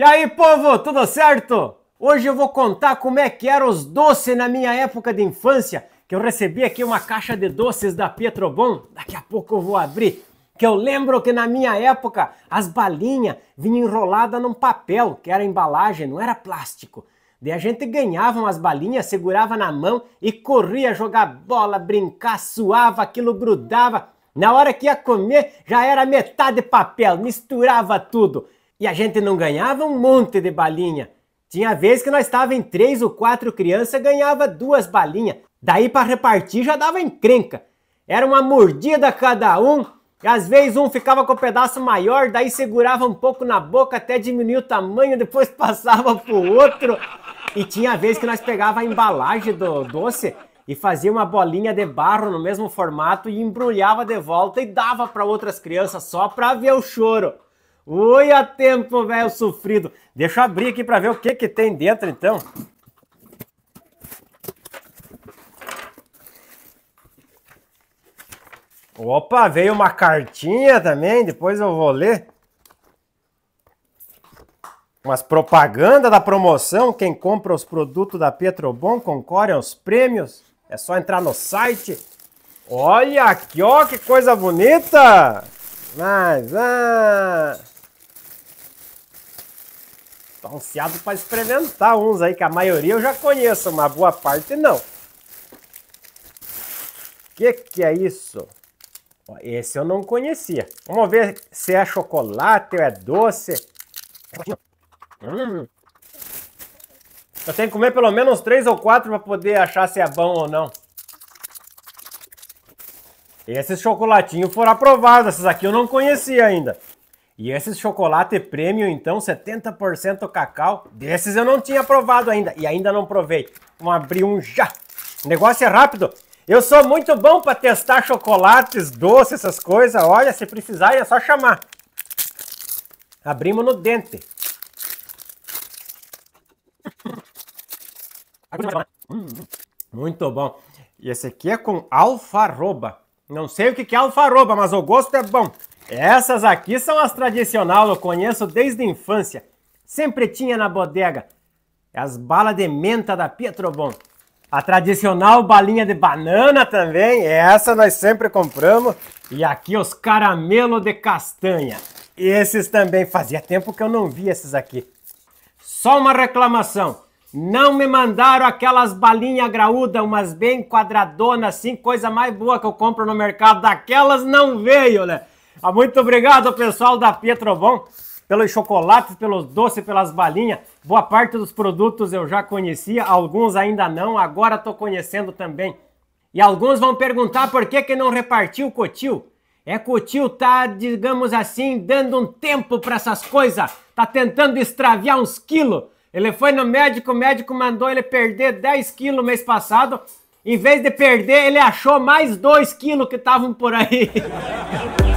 E aí, povo, tudo certo? Hoje eu vou contar como é que eram os doces na minha época de infância, que eu recebi aqui uma caixa de doces da Petrobon, daqui a pouco eu vou abrir, que eu lembro que na minha época as balinhas vinham enroladas num papel, que era embalagem, não era plástico. Daí a gente ganhava umas balinhas, segurava na mão e corria jogar bola, brincar, suava, aquilo grudava. Na hora que ia comer, já era metade papel, misturava tudo. E a gente não ganhava um monte de balinha. Tinha vez que nós estava em três ou quatro crianças, ganhava duas balinhas. Daí para repartir já dava encrenca. Era uma mordida cada um. Às vezes um ficava com o um pedaço maior, daí segurava um pouco na boca até diminuir o tamanho, depois passava para o outro. E tinha vez que nós pegava a embalagem do doce e fazia uma bolinha de barro no mesmo formato e embrulhava de volta e dava para outras crianças só para ver o choro. Ui, a tempo, velho, sofrido. Deixa eu abrir aqui para ver o que que tem dentro, então. Opa, veio uma cartinha também, depois eu vou ler. Umas propaganda da promoção, quem compra os produtos da Petrobon concorre aos prêmios. É só entrar no site. Olha aqui, ó, que coisa bonita! Mas, ah... Tô ansiado para experimentar uns aí, que a maioria eu já conheço, mas boa parte não. Que que é isso? Esse eu não conhecia. Vamos ver se é chocolate ou é doce. Hum. Eu tenho que comer pelo menos três ou quatro para poder achar se é bom ou não. Esses chocolatinhos foram aprovados, esses aqui eu não conhecia ainda. E esses chocolate premium, então, 70% cacau, desses eu não tinha provado ainda e ainda não provei. Vamos abrir um já. O negócio é rápido. Eu sou muito bom para testar chocolates, doces, essas coisas. Olha, se precisar é só chamar. Abrimos no dente. Muito bom. E esse aqui é com alfarroba. Não sei o que é alfarroba, mas o gosto é bom. Essas aqui são as tradicionais, eu conheço desde a infância. Sempre tinha na bodega. As balas de menta da Pietrobon. A tradicional balinha de banana também, essa nós sempre compramos. E aqui os caramelo de castanha. Esses também, fazia tempo que eu não vi esses aqui. Só uma reclamação, não me mandaram aquelas balinhas graúdas, umas bem quadradonas assim, coisa mais boa que eu compro no mercado. Daquelas não veio, né? Ah, muito obrigado, pessoal da Pietrovão pelos chocolates, pelos doces, pelas balinhas. Boa parte dos produtos eu já conhecia, alguns ainda não, agora estou conhecendo também. E alguns vão perguntar por que, que não repartiu o Cotil. É Cotil tá, digamos assim, dando um tempo para essas coisas, tá tentando extraviar uns quilos. Ele foi no médico, o médico mandou ele perder 10 quilos mês passado. Em vez de perder, ele achou mais 2 quilos que estavam por aí.